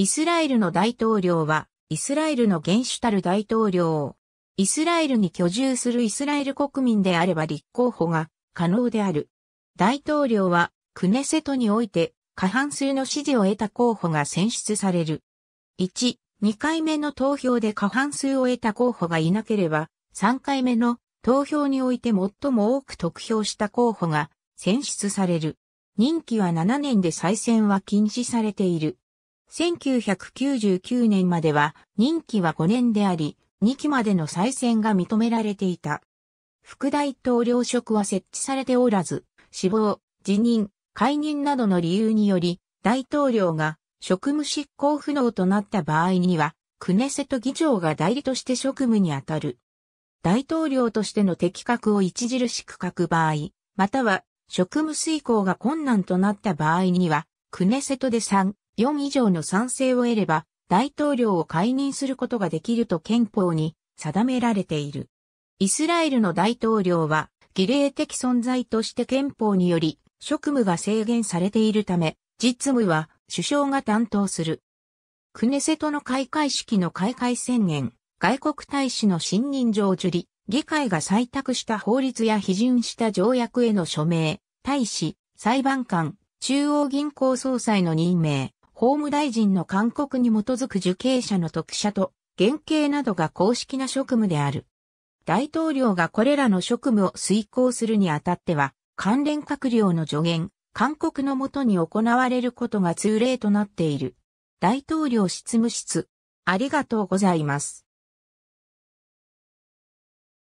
イスラエルの大統領は、イスラエルの原種たる大統領を、イスラエルに居住するイスラエル国民であれば立候補が可能である。大統領は、クネセトにおいて、過半数の支持を得た候補が選出される。1、2回目の投票で過半数を得た候補がいなければ、3回目の投票において最も多く得票した候補が選出される。任期は7年で再選は禁止されている。1999年までは任期は5年であり、2期までの再選が認められていた。副大統領職は設置されておらず、死亡、辞任、解任などの理由により、大統領が職務執行不能となった場合には、クネセト議長が代理として職務に当たる。大統領としての適格を著しく欠く場合、または職務遂行が困難となった場合には、クネセトで3 4以上の賛成を得れば、大統領を解任することができると憲法に定められている。イスラエルの大統領は、儀礼的存在として憲法により、職務が制限されているため、実務は首相が担当する。クネセトの開会式の開会宣言、外国大使の信任状受理、議会が採択した法律や批准した条約への署名、大使、裁判官、中央銀行総裁の任命、法務大臣の勧告に基づく受刑者の特赦と、減刑などが公式な職務である。大統領がこれらの職務を遂行するにあたっては、関連閣僚の助言、勧告のもとに行われることが通例となっている。大統領執務室、ありがとうございます。